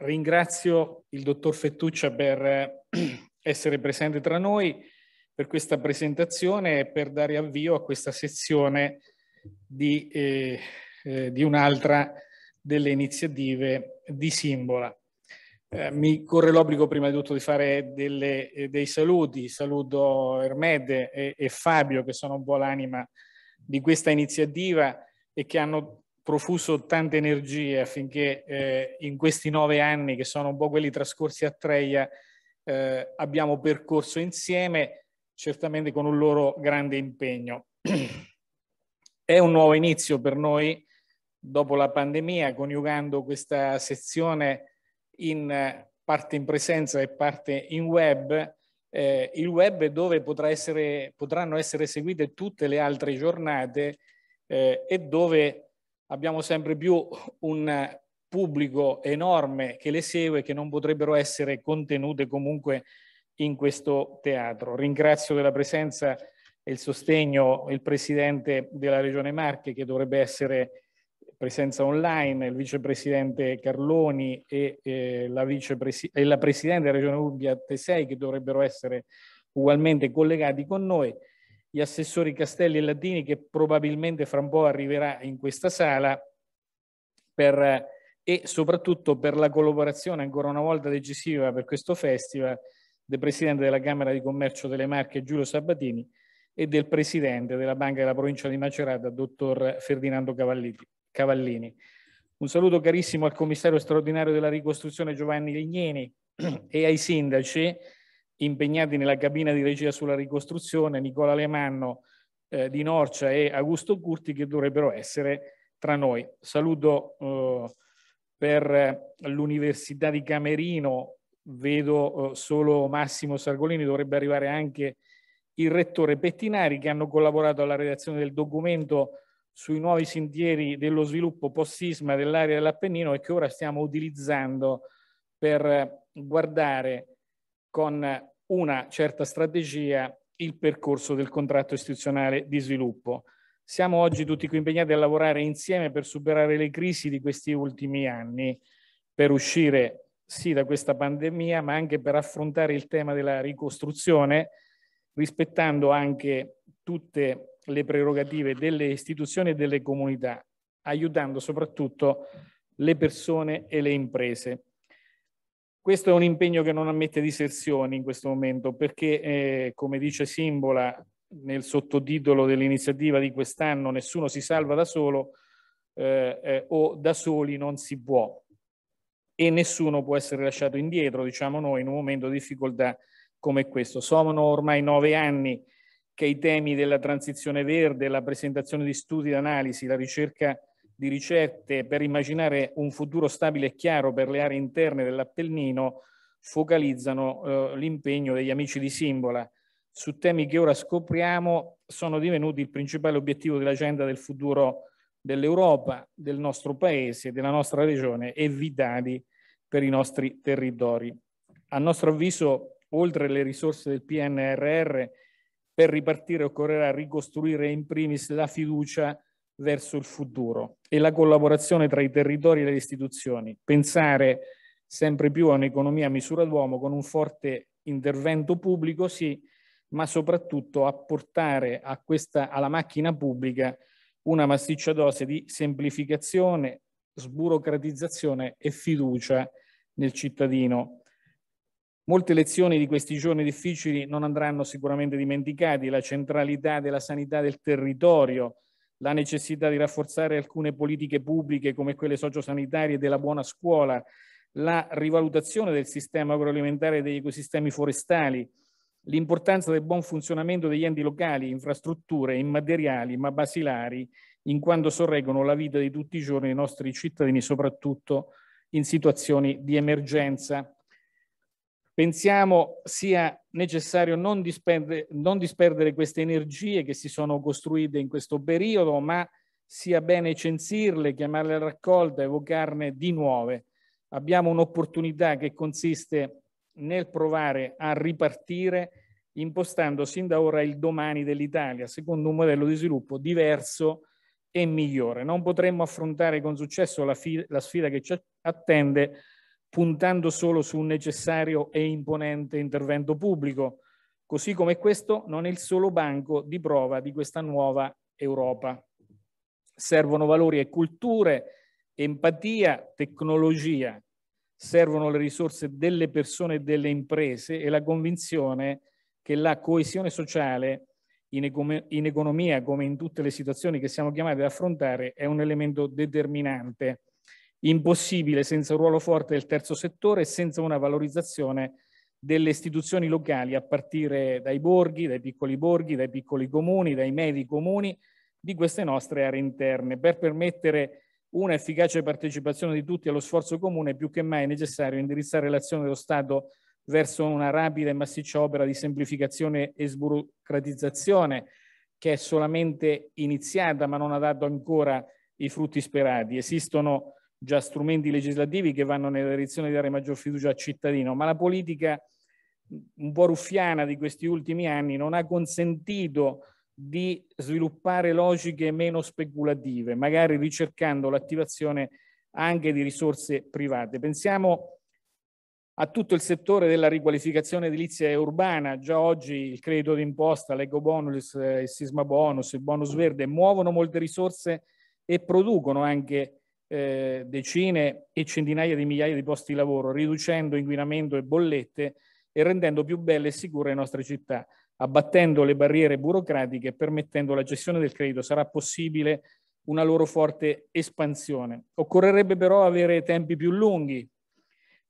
Ringrazio il dottor Fettuccia per eh, essere presente tra noi, per questa presentazione e per dare avvio a questa sezione di, eh, eh, di un'altra delle iniziative di Simbola. Eh, mi corre l'obbligo prima di tutto di fare delle, eh, dei saluti. Saluto Ermede e, e Fabio che sono un po' l'anima di questa iniziativa e che hanno profuso tante energie affinché eh, in questi nove anni, che sono un po' quelli trascorsi a Treia, eh, abbiamo percorso insieme, certamente con un loro grande impegno. È un nuovo inizio per noi dopo la pandemia, coniugando questa sezione in parte in presenza e parte in web, eh, il web dove potrà essere, potranno essere seguite tutte le altre giornate eh, e dove abbiamo sempre più un pubblico enorme che le segue che non potrebbero essere contenute comunque in questo teatro. Ringrazio della presenza e il sostegno il Presidente della Regione Marche che dovrebbe essere presenza online, il Vicepresidente Carloni e, eh, la, vicepresi e la Presidente della Regione Umbria Tesei che dovrebbero essere ugualmente collegati con noi gli assessori Castelli e Laddini che probabilmente fra un po' arriverà in questa sala per, e soprattutto per la collaborazione ancora una volta decisiva per questo festival del Presidente della Camera di Commercio delle Marche Giulio Sabatini e del Presidente della Banca della Provincia di Macerata, Dottor Ferdinando Cavallini. Un saluto carissimo al Commissario straordinario della ricostruzione Giovanni Lignini e ai sindaci impegnati nella cabina di regia sulla ricostruzione, Nicola Lemanno eh, di Norcia e Augusto Curti che dovrebbero essere tra noi. Saluto eh, per eh, l'Università di Camerino, vedo eh, solo Massimo Sargolini, dovrebbe arrivare anche il rettore Pettinari che hanno collaborato alla redazione del documento sui nuovi sentieri dello sviluppo post-sisma dell'area dell'Appennino e che ora stiamo utilizzando per eh, guardare con una certa strategia il percorso del contratto istituzionale di sviluppo. Siamo oggi tutti qui impegnati a lavorare insieme per superare le crisi di questi ultimi anni, per uscire sì da questa pandemia, ma anche per affrontare il tema della ricostruzione, rispettando anche tutte le prerogative delle istituzioni e delle comunità, aiutando soprattutto le persone e le imprese. Questo è un impegno che non ammette diserzioni in questo momento perché, eh, come dice Simbola nel sottotitolo dell'iniziativa di quest'anno, nessuno si salva da solo eh, eh, o da soli non si può e nessuno può essere lasciato indietro, diciamo noi, in un momento di difficoltà come questo. Sono ormai nove anni che i temi della transizione verde, la presentazione di studi d'analisi, la ricerca di ricette per immaginare un futuro stabile e chiaro per le aree interne dell'Appennino focalizzano eh, l'impegno degli amici di Simbola su temi che ora scopriamo sono divenuti il principale obiettivo dell'agenda del futuro dell'Europa, del nostro paese, della nostra regione e vitali per i nostri territori. A nostro avviso, oltre alle risorse del PNRR, per ripartire occorrerà ricostruire in primis la fiducia verso il futuro e la collaborazione tra i territori e le istituzioni, pensare sempre più a un'economia a misura d'uomo con un forte intervento pubblico, sì, ma soprattutto apportare a questa, alla macchina pubblica una massiccia dose di semplificazione, sburocratizzazione e fiducia nel cittadino. Molte lezioni di questi giorni difficili non andranno sicuramente dimenticate, la centralità della sanità del territorio, la necessità di rafforzare alcune politiche pubbliche come quelle sociosanitarie della buona scuola, la rivalutazione del sistema agroalimentare e degli ecosistemi forestali, l'importanza del buon funzionamento degli enti locali, infrastrutture immateriali ma basilari in quanto sorreggono la vita di tutti i giorni dei nostri cittadini, soprattutto in situazioni di emergenza. Pensiamo sia necessario non, disperdere, non disperdere queste energie che si sono costruite in questo periodo, ma sia bene censirle, chiamarle a raccolta, evocarne di nuove. Abbiamo un'opportunità che consiste nel provare a ripartire impostando sin da ora il domani dell'Italia, secondo un modello di sviluppo diverso e migliore. Non potremmo affrontare con successo la, la sfida che ci attende puntando solo su un necessario e imponente intervento pubblico, così come questo non è il solo banco di prova di questa nuova Europa. Servono valori e culture, empatia, tecnologia, servono le risorse delle persone e delle imprese e la convinzione che la coesione sociale in, ecom in economia, come in tutte le situazioni che siamo chiamati ad affrontare, è un elemento determinante impossibile senza un ruolo forte del terzo settore e senza una valorizzazione delle istituzioni locali a partire dai borghi, dai piccoli borghi, dai piccoli comuni, dai medi comuni di queste nostre aree interne. Per permettere una efficace partecipazione di tutti allo sforzo comune, più che mai è necessario indirizzare l'azione dello Stato verso una rapida e massiccia opera di semplificazione e sburocratizzazione che è solamente iniziata ma non ha dato ancora i frutti sperati. Esistono già strumenti legislativi che vanno nella direzione di dare maggior fiducia al cittadino, ma la politica un po' ruffiana di questi ultimi anni non ha consentito di sviluppare logiche meno speculative, magari ricercando l'attivazione anche di risorse private. Pensiamo a tutto il settore della riqualificazione edilizia e urbana. Già oggi il credito d'imposta, l'eco bonus, eh, il sisma bonus, il bonus verde muovono molte risorse e producono anche eh, decine e centinaia di migliaia di posti di lavoro, riducendo inquinamento e bollette e rendendo più belle e sicure le nostre città, abbattendo le barriere burocratiche e permettendo la gestione del credito. Sarà possibile una loro forte espansione. Occorrerebbe però avere tempi più lunghi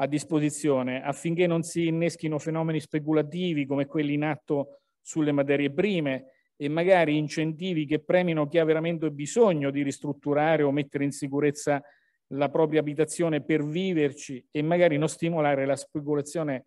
a disposizione affinché non si inneschino fenomeni speculativi come quelli in atto sulle materie prime, e magari incentivi che premino chi ha veramente bisogno di ristrutturare o mettere in sicurezza la propria abitazione per viverci e magari non stimolare la speculazione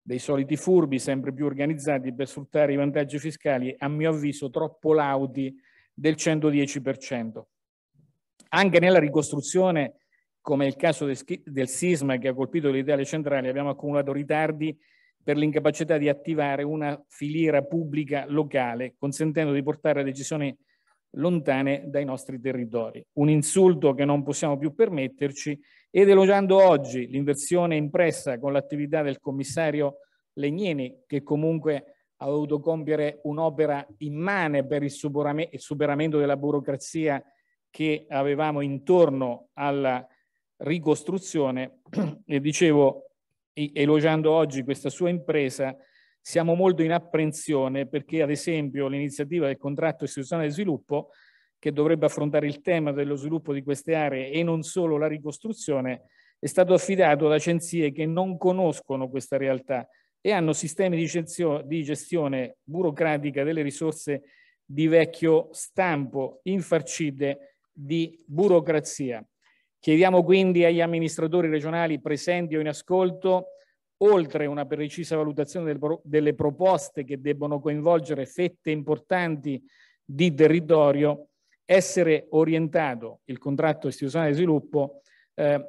dei soliti furbi sempre più organizzati per sfruttare i vantaggi fiscali, a mio avviso troppo laudi, del 110%. Anche nella ricostruzione, come il caso del, sisma che ha colpito l'Italia centrale, abbiamo accumulato ritardi per l'incapacità di attivare una filiera pubblica locale, consentendo di portare decisioni lontane dai nostri territori. Un insulto che non possiamo più permetterci ed elogiando oggi l'inversione impressa con l'attività del commissario Legnini, che comunque ha dovuto compiere un'opera immane per il superamento della burocrazia che avevamo intorno alla ricostruzione e dicevo elogiando oggi questa sua impresa, siamo molto in apprensione perché, ad esempio, l'iniziativa del contratto istituzionale di sviluppo, che dovrebbe affrontare il tema dello sviluppo di queste aree e non solo la ricostruzione, è stato affidato ad agenzie che non conoscono questa realtà e hanno sistemi di gestione burocratica delle risorse di vecchio stampo, infarcite di burocrazia. Chiediamo quindi agli amministratori regionali presenti o in ascolto, oltre una precisa valutazione delle proposte che debbono coinvolgere fette importanti di territorio, essere orientato il contratto istituzionale di sviluppo eh,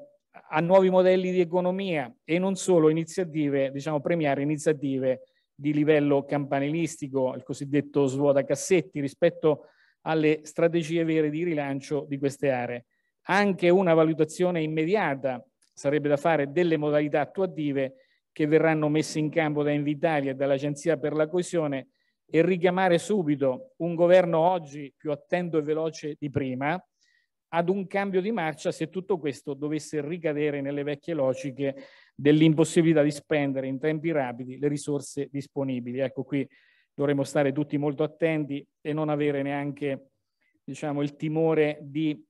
a nuovi modelli di economia e non solo iniziative, diciamo premiare iniziative di livello campanilistico, il cosiddetto svuota cassetti rispetto alle strategie vere di rilancio di queste aree. Anche una valutazione immediata sarebbe da fare delle modalità attuative che verranno messe in campo da Invitalia e dall'Agenzia per la coesione e richiamare subito un governo oggi più attento e veloce di prima ad un cambio di marcia se tutto questo dovesse ricadere nelle vecchie logiche dell'impossibilità di spendere in tempi rapidi le risorse disponibili. Ecco qui dovremmo stare tutti molto attenti e non avere neanche diciamo, il timore di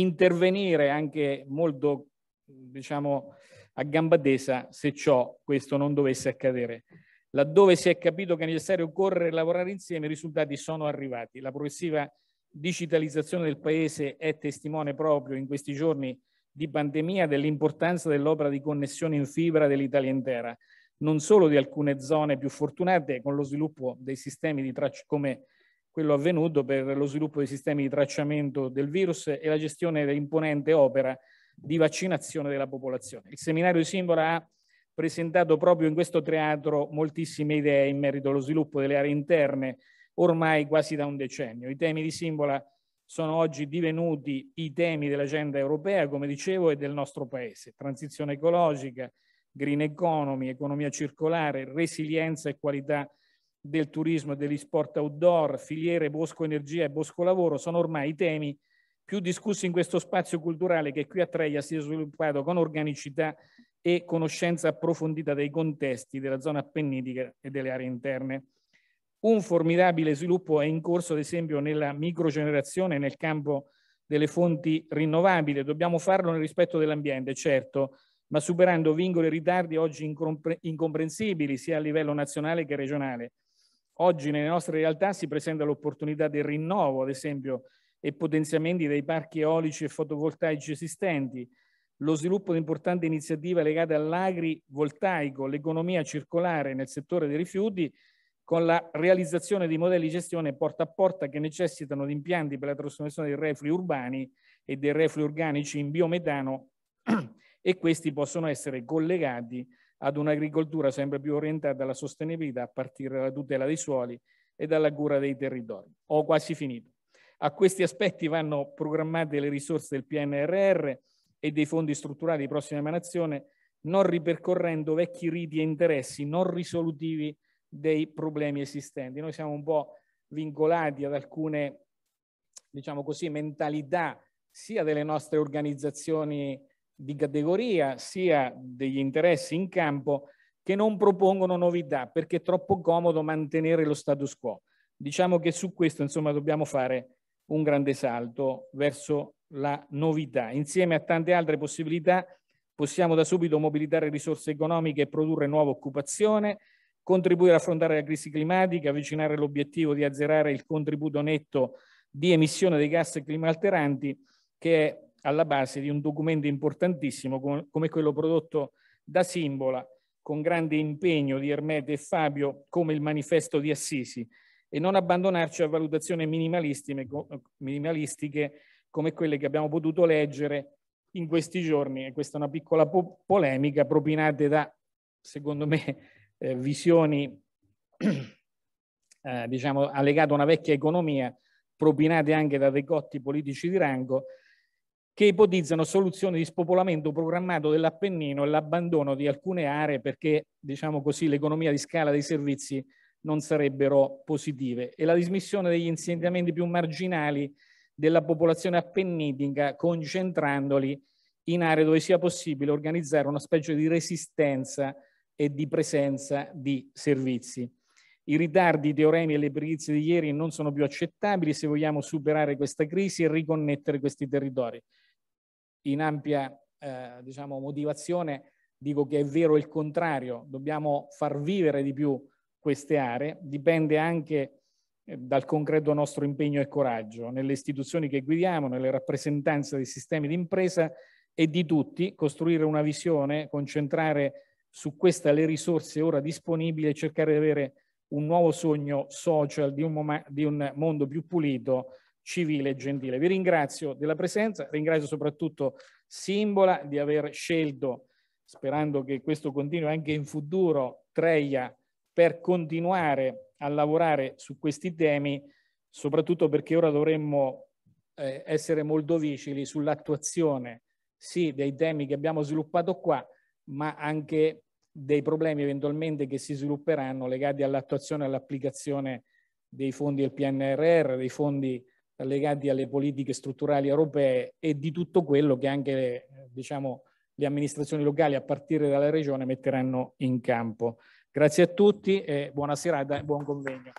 intervenire anche molto, diciamo, a gamba tesa se ciò, questo non dovesse accadere. Laddove si è capito che è necessario correre e lavorare insieme, i risultati sono arrivati. La progressiva digitalizzazione del Paese è testimone proprio in questi giorni di pandemia dell'importanza dell'opera di connessione in fibra dell'Italia intera, non solo di alcune zone più fortunate con lo sviluppo dei sistemi di traccia come quello avvenuto per lo sviluppo dei sistemi di tracciamento del virus e la gestione dell'imponente opera di vaccinazione della popolazione. Il seminario di Simbola ha presentato proprio in questo teatro moltissime idee in merito allo sviluppo delle aree interne ormai quasi da un decennio. I temi di Simbola sono oggi divenuti i temi dell'agenda europea, come dicevo, e del nostro paese. Transizione ecologica, green economy, economia circolare, resilienza e qualità del turismo e degli sport outdoor, filiere, bosco energia e bosco lavoro sono ormai i temi più discussi in questo spazio culturale che qui a Treia si è sviluppato con organicità e conoscenza approfondita dei contesti della zona appennitica e delle aree interne. Un formidabile sviluppo è in corso, ad esempio, nella microgenerazione nel campo delle fonti rinnovabili. Dobbiamo farlo nel rispetto dell'ambiente, certo, ma superando vincoli e ritardi oggi incomprensibili sia a livello nazionale che regionale. Oggi nelle nostre realtà si presenta l'opportunità del rinnovo, ad esempio, e potenziamenti dei parchi eolici e fotovoltaici esistenti, lo sviluppo di importanti iniziative legate all'agrivoltaico, l'economia circolare nel settore dei rifiuti, con la realizzazione di modelli di gestione porta a porta che necessitano di impianti per la trasformazione dei reflui urbani e dei reflui organici in biometano e questi possono essere collegati ad un'agricoltura sempre più orientata alla sostenibilità a partire dalla tutela dei suoli e dalla cura dei territori. Ho quasi finito. A questi aspetti vanno programmate le risorse del PNRR e dei fondi strutturali di prossima emanazione, non ripercorrendo vecchi riti e interessi non risolutivi dei problemi esistenti. Noi siamo un po' vincolati ad alcune, diciamo così, mentalità sia delle nostre organizzazioni di categoria sia degli interessi in campo che non propongono novità perché è troppo comodo mantenere lo status quo. Diciamo che su questo insomma dobbiamo fare un grande salto verso la novità. Insieme a tante altre possibilità possiamo da subito mobilitare risorse economiche e produrre nuova occupazione, contribuire a affrontare la crisi climatica, avvicinare l'obiettivo di azzerare il contributo netto di emissione dei gas climalteranti che è alla base di un documento importantissimo come, come quello prodotto da Simbola con grande impegno di Ermete e Fabio come il manifesto di Assisi e non abbandonarci a valutazioni minimalistiche come quelle che abbiamo potuto leggere in questi giorni, e questa è una piccola po polemica, propinate da, secondo me, eh, visioni, eh, diciamo, allegate a una vecchia economia, propinate anche da decotti politici di rango, che ipotizzano soluzioni di spopolamento programmato dell'Appennino e l'abbandono di alcune aree perché, diciamo così, l'economia di scala dei servizi non sarebbero positive e la dismissione degli insediamenti più marginali della popolazione appennitica concentrandoli in aree dove sia possibile organizzare una specie di resistenza e di presenza di servizi. I ritardi, i teoremi e le perizie di ieri non sono più accettabili se vogliamo superare questa crisi e riconnettere questi territori in ampia eh, diciamo, motivazione dico che è vero il contrario, dobbiamo far vivere di più queste aree, dipende anche eh, dal concreto nostro impegno e coraggio nelle istituzioni che guidiamo, nelle rappresentanze dei sistemi di impresa e di tutti, costruire una visione, concentrare su questa le risorse ora disponibili e cercare di avere un nuovo sogno social di un, di un mondo più pulito civile e gentile. Vi ringrazio della presenza, ringrazio soprattutto Simbola di aver scelto, sperando che questo continui anche in futuro, Treia per continuare a lavorare su questi temi, soprattutto perché ora dovremmo eh, essere molto vigili sull'attuazione sì dei temi che abbiamo sviluppato qua, ma anche dei problemi eventualmente che si svilupperanno legati all'attuazione e all'applicazione dei fondi del PNRR, dei fondi legati alle politiche strutturali europee e di tutto quello che anche eh, diciamo, le amministrazioni locali a partire dalla regione metteranno in campo. Grazie a tutti e buona serata e buon convegno.